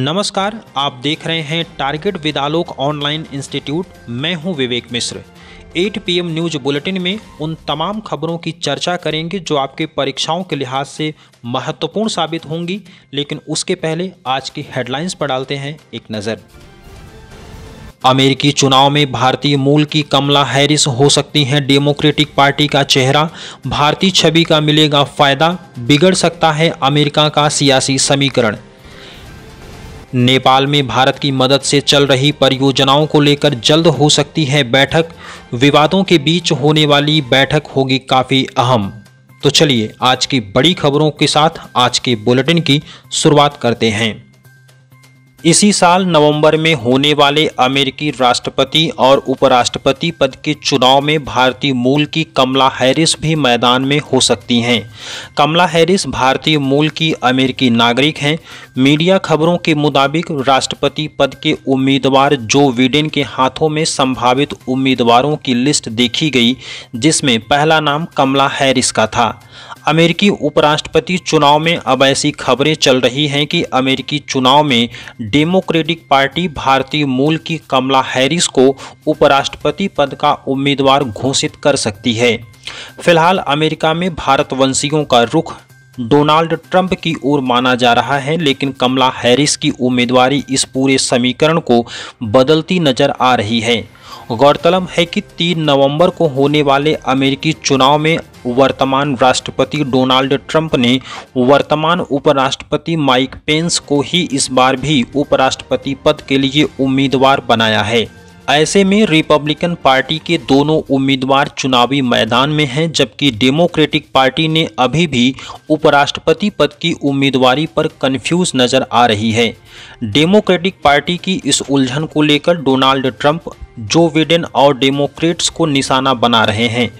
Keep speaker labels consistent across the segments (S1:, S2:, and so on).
S1: नमस्कार आप देख रहे हैं टारगेट विदालोक ऑनलाइन इंस्टीट्यूट मैं हूं Vivek Mishra 8 PM news bulletin में उन तमाम खबरों की चर्चा करेंगे जो आपके परीक्षाओं के लिहाज से महत्वपूर्ण साबित होंगी लेकिन उसके पहले आज की हेडलाइंस पर डालते हैं एक नज़र अमेरिकी चुनाव में भारतीय मूल की कमला हैरिस हो सकती हैं डेमोक्रेटिक पार्टी का चेहरा भारतीय छवि का मिलेगा फायदा बिगड़ सकता है अमेरिका का सियासी समीकरण नेपाल में भारत की मदद से चल रही परियोजनाओं को लेकर जल्द हो सकती है बैठक विवादों के बीच होने वाली बैठक होगी काफ़ी अहम तो चलिए आज की बड़ी खबरों के साथ आज के बुलेटिन की शुरुआत करते हैं इसी साल नवंबर में होने वाले अमेरिकी राष्ट्रपति और उपराष्ट्रपति पद के चुनाव में भारतीय मूल की कमला हैरिस भी मैदान में हो सकती हैं कमला हैरिस भारतीय मूल की अमेरिकी नागरिक हैं मीडिया खबरों के मुताबिक राष्ट्रपति पद के उम्मीदवार जो विडेन के हाथों में संभावित उम्मीदवारों की लिस्ट देखी गई जिसमें पहला नाम कमला हैरिस का था अमेरिकी उपराष्ट्रपति चुनाव में अब ऐसी खबरें चल रही हैं कि अमेरिकी चुनाव में डेमोक्रेटिक पार्टी भारतीय मूल की कमला हैरिस को उपराष्ट्रपति पद का उम्मीदवार घोषित कर सकती है फिलहाल अमेरिका में भारतवंशियों का रुख डोनाल्ड ट्रंप की ओर माना जा रहा है लेकिन कमला हैरिस की उम्मीदवारी इस पूरे समीकरण को बदलती नजर आ रही है गौरतलब है कि 3 नवंबर को होने वाले अमेरिकी चुनाव में वर्तमान राष्ट्रपति डोनाल्ड ट्रंप ने वर्तमान उपराष्ट्रपति माइक पेंस को ही इस बार भी उपराष्ट्रपति पद के लिए उम्मीदवार बनाया है ऐसे में रिपब्लिकन पार्टी के दोनों उम्मीदवार चुनावी मैदान में हैं जबकि डेमोक्रेटिक पार्टी ने अभी भी उपराष्ट्रपति पद की उम्मीदवारी पर कन्फ्यूज नज़र आ रही है डेमोक्रेटिक पार्टी की इस उलझन को लेकर डोनाल्ड ट्रंप जो बिडेन और डेमोक्रेट्स को निशाना बना रहे हैं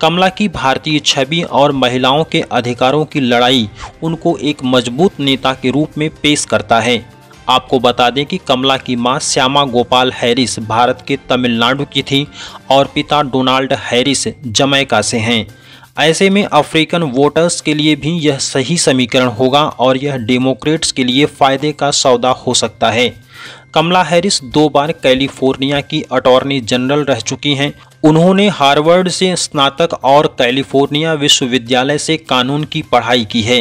S1: कमला की भारतीय छवि और महिलाओं के अधिकारों की लड़ाई उनको एक मजबूत नेता के रूप में पेश करता है आपको बता दें कि कमला की मां श्यामा गोपाल हैरिस भारत के तमिलनाडु की थी और पिता डोनाल्ड हैरिस जमैका से हैं ऐसे में अफ्रीकन वोटर्स के लिए भी यह सही समीकरण होगा और यह डेमोक्रेट्स के लिए फ़ायदे का सौदा हो सकता है कमला हैरिस दो बार कैलिफोर्निया की अटॉर्नी जनरल रह चुकी हैं उन्होंने हार्वर्ड से स्नातक और कैलिफोर्निया विश्वविद्यालय से कानून की पढ़ाई की है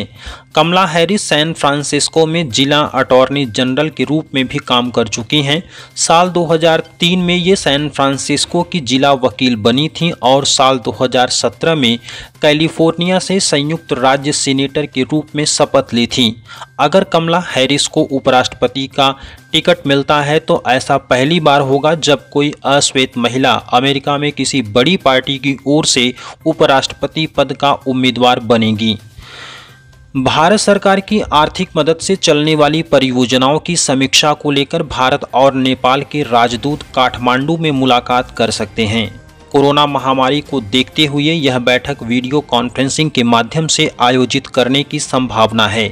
S1: कमला हैरिस सैन फ्रांसिस्को में जिला अटॉर्नी जनरल के रूप में भी काम कर चुकी हैं साल 2003 में ये सैन फ्रांसिस्को की जिला वकील बनी थी और साल 2017 में कैलिफोर्निया से संयुक्त राज्य सीनेटर के रूप में शपथ ली थी अगर कमला हैरिस को उपराष्ट्रपति का टिकट मिलता है तो ऐसा पहली बार होगा जब कोई अश्वेत महिला अमेरिका में किसी बड़ी पार्टी की ओर से उपराष्ट्रपति पद का उम्मीदवार बनेगी भारत सरकार की आर्थिक मदद से चलने वाली परियोजनाओं की समीक्षा को लेकर भारत और नेपाल के राजदूत काठमांडू में मुलाकात कर सकते हैं कोरोना महामारी को देखते हुए यह बैठक वीडियो कॉन्फ्रेंसिंग के माध्यम से आयोजित करने की संभावना है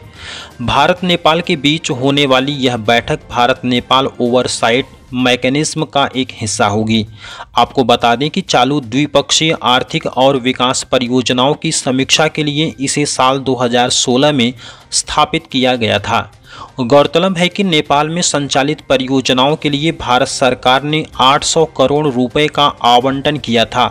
S1: भारत नेपाल के बीच होने वाली यह बैठक भारत नेपाल ओवरसाइट मैकेनिज्म का एक हिस्सा होगी आपको बता दें कि चालू द्विपक्षीय आर्थिक और विकास परियोजनाओं की समीक्षा के लिए इसे साल 2016 में स्थापित किया गया था गौरतलब है कि नेपाल में संचालित परियोजनाओं के लिए भारत सरकार ने 800 करोड़ रुपए का आवंटन किया था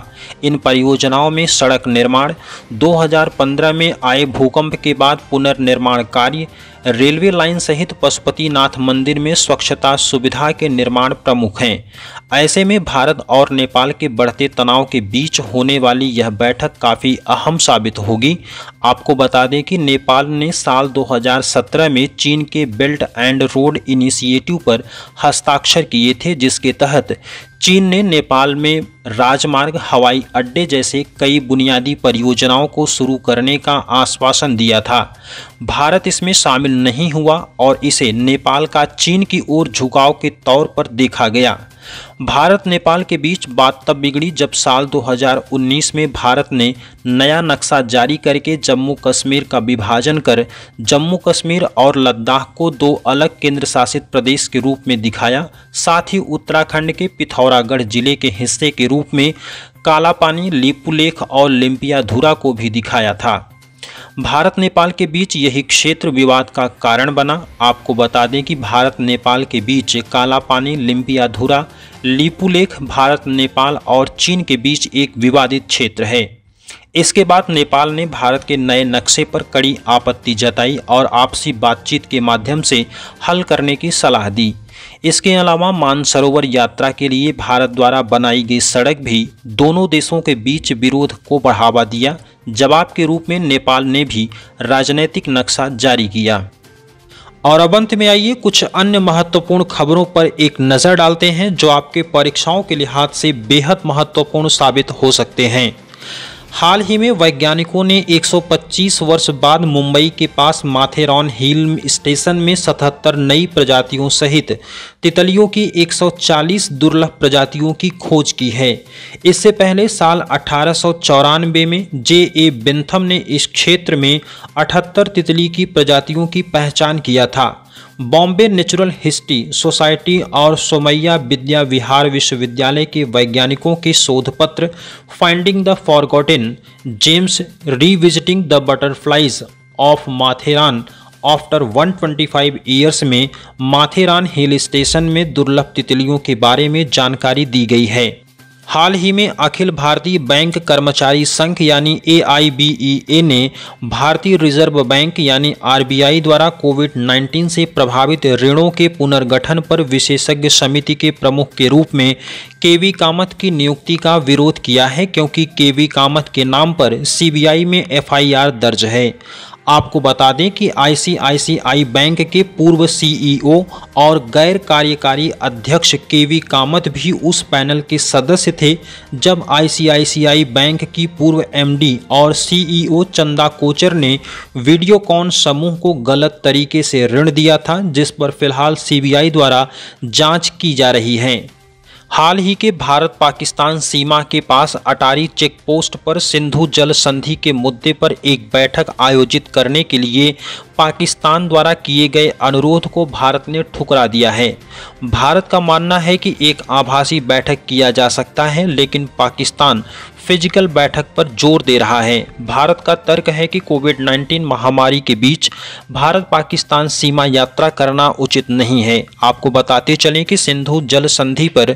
S1: इन परियोजनाओं में सड़क निर्माण 2015 में आए भूकंप के बाद पुनर्निर्माण कार्य रेलवे लाइन सहित पशुपतिनाथ मंदिर में स्वच्छता सुविधा के निर्माण प्रमुख हैं ऐसे में भारत और नेपाल के बढ़ते तनाव के बीच होने वाली यह बैठक काफ़ी अहम साबित होगी आपको बता दें कि नेपाल ने साल 2017 में चीन के बेल्ट एंड रोड इनिशिएटिव पर हस्ताक्षर किए थे जिसके तहत चीन ने नेपाल में राजमार्ग हवाई अड्डे जैसे कई बुनियादी परियोजनाओं को शुरू करने का आश्वासन दिया था भारत इसमें शामिल नहीं हुआ और इसे नेपाल का चीन की ओर झुकाव के तौर पर देखा गया भारत नेपाल के बीच बात तब बिगड़ी जब साल 2019 में भारत ने नया नक्शा जारी करके जम्मू कश्मीर का विभाजन कर जम्मू कश्मीर और लद्दाख को दो अलग केंद्र शासित प्रदेश के रूप में दिखाया साथ ही उत्तराखंड के पिथौरागढ़ जिले के हिस्से के रूप में कालापानी लिपुलेख और लिम्पियाधुरा को भी दिखाया था भारत नेपाल के बीच यही क्षेत्र विवाद का कारण बना आपको बता दें कि भारत नेपाल के बीच काला पानी लिम्पियाधुरा लिपुलेख भारत नेपाल और चीन के बीच एक विवादित क्षेत्र है इसके बाद नेपाल ने भारत के नए नक्शे पर कड़ी आपत्ति जताई और आपसी बातचीत के माध्यम से हल करने की सलाह दी इसके अलावा मानसरोवर यात्रा के लिए भारत द्वारा बनाई गई सड़क भी दोनों देशों के बीच विरोध को बढ़ावा दिया जवाब के रूप में नेपाल ने भी राजनैतिक नक्शा जारी किया और अब अंत में आइए कुछ अन्य महत्वपूर्ण खबरों पर एक नज़र डालते हैं जो आपके परीक्षाओं के लिहाज से बेहद महत्वपूर्ण साबित हो सकते हैं हाल ही में वैज्ञानिकों ने 125 वर्ष बाद मुंबई के पास माथेरॉन हिल स्टेशन में 77 नई प्रजातियों सहित तितलियों की 140 दुर्लभ प्रजातियों की खोज की है इससे पहले साल अठारह में जे ए बिंथम ने इस क्षेत्र में 78 तितली की प्रजातियों की पहचान किया था बॉम्बे नेचुरल हिस्ट्री सोसाइटी और सोमैया विद्या विहार विश्वविद्यालय के वैज्ञानिकों के शोध पत्र finding the forgotten gems revisiting the butterflies of Matheran after 125 years में माथेरान हिल स्टेशन में दुर्लभ तितलियों के बारे में जानकारी दी गई है हाल ही में अखिल भारतीय बैंक कर्मचारी संघ यानी ए e ने भारतीय रिजर्व बैंक यानी आरबीआई द्वारा कोविड 19 से प्रभावित ऋणों के पुनर्गठन पर विशेषज्ञ समिति के प्रमुख के रूप में के वी कामत की नियुक्ति का विरोध किया है क्योंकि के वी कामत के नाम पर सीबीआई में एफआईआर दर्ज है आपको बता दें कि आईसीआईसीआई बैंक के पूर्व सीईओ और गैर कार्यकारी अध्यक्ष केवी कामत भी उस पैनल के सदस्य थे जब आईसीआईसीआई बैंक की पूर्व एमडी और सीईओ चंदा कोचर ने वीडियोकॉन समूह को गलत तरीके से ऋण दिया था जिस पर फिलहाल सीबीआई द्वारा जांच की जा रही है हाल ही के भारत पाकिस्तान सीमा के पास अटारी चेक पोस्ट पर सिंधु जल संधि के मुद्दे पर एक बैठक आयोजित करने के लिए पाकिस्तान द्वारा किए गए अनुरोध को भारत ने ठुकरा दिया है भारत का मानना है कि एक आभासी बैठक किया जा सकता है लेकिन पाकिस्तान फिजिकल बैठक पर जोर दे रहा है भारत का तर्क है कि कोविड 19 महामारी के बीच भारत पाकिस्तान सीमा यात्रा करना उचित नहीं है आपको बताते चलें कि सिंधु जल संधि पर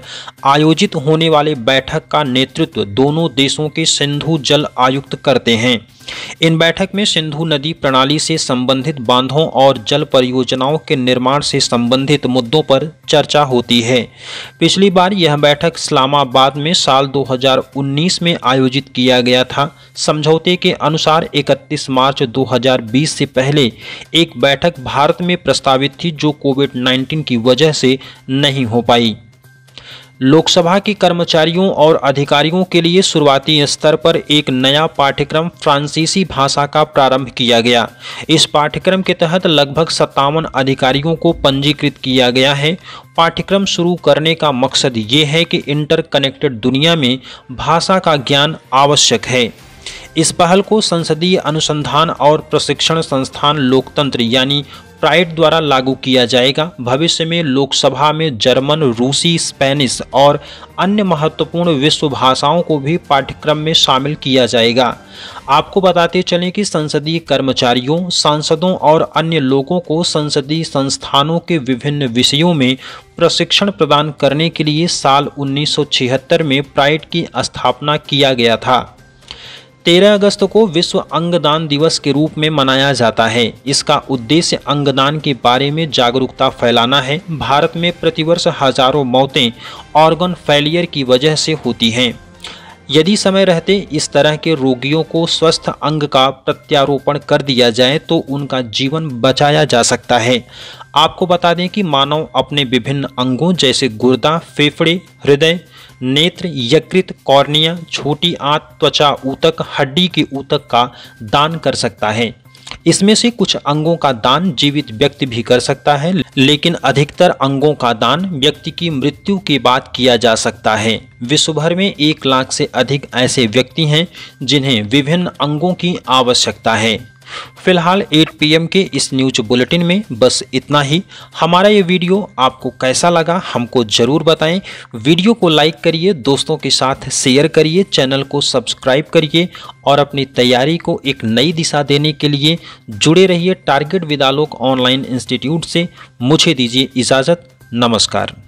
S1: आयोजित होने वाले बैठक का नेतृत्व दोनों देशों के सिंधु जल आयुक्त करते हैं इन बैठक में सिंधु नदी प्रणाली से संबंधित बांधों और जल परियोजनाओं के निर्माण से संबंधित मुद्दों पर चर्चा होती है पिछली बार यह बैठक इस्लामाबाद में साल 2019 में में आयोजित किया गया था समझौते के अनुसार 31 मार्च 2020 से पहले एक बैठक भारत में प्रस्तावित थी जो कोविड 19 की वजह से नहीं हो पाई लोकसभा के कर्मचारियों और अधिकारियों के लिए शुरुआती स्तर पर एक नया पाठ्यक्रम फ्रांसीसी भाषा का प्रारंभ किया गया इस पाठ्यक्रम के तहत लगभग सत्तावन अधिकारियों को पंजीकृत किया गया है पाठ्यक्रम शुरू करने का मकसद ये है कि इंटरकनेक्टेड दुनिया में भाषा का ज्ञान आवश्यक है इस पहल को संसदीय अनुसंधान और प्रशिक्षण संस्थान लोकतंत्र यानी प्राइड द्वारा लागू किया जाएगा भविष्य में लोकसभा में जर्मन रूसी स्पेनिश और अन्य महत्वपूर्ण विश्व भाषाओं को भी पाठ्यक्रम में शामिल किया जाएगा आपको बताते चलें कि संसदीय कर्मचारियों सांसदों और अन्य लोगों को संसदीय संस्थानों के विभिन्न विषयों में प्रशिक्षण प्रदान करने के लिए साल 1976 में प्राइड की स्थापना किया गया था तेरह अगस्त को विश्व अंगदान दिवस के रूप में मनाया जाता है इसका उद्देश्य अंगदान के बारे में जागरूकता फैलाना है भारत में प्रतिवर्ष हजारों मौतें ऑर्गन फेलियर की वजह से होती हैं यदि समय रहते इस तरह के रोगियों को स्वस्थ अंग का प्रत्यारोपण कर दिया जाए तो उनका जीवन बचाया जा सकता है आपको बता दें कि मानव अपने विभिन्न अंगों जैसे गुर्दा फेफड़े हृदय नेत्र यकृत कॉर्निया छोटी आंत त्वचा ऊतक हड्डी के ऊतक का दान कर सकता है इसमें से कुछ अंगों का दान जीवित व्यक्ति भी कर सकता है लेकिन अधिकतर अंगों का दान व्यक्ति की मृत्यु के बाद किया जा सकता है विश्व भर में एक लाख से अधिक ऐसे व्यक्ति हैं जिन्हें विभिन्न अंगों की आवश्यकता है फिलहाल 8 पीएम के इस न्यूज बुलेटिन में बस इतना ही हमारा ये वीडियो आपको कैसा लगा हमको ज़रूर बताएं वीडियो को लाइक करिए दोस्तों के साथ शेयर करिए चैनल को सब्सक्राइब करिए और अपनी तैयारी को एक नई दिशा देने के लिए जुड़े रहिए टारगेट विदालोक ऑनलाइन इंस्टीट्यूट से मुझे दीजिए इजाज़त नमस्कार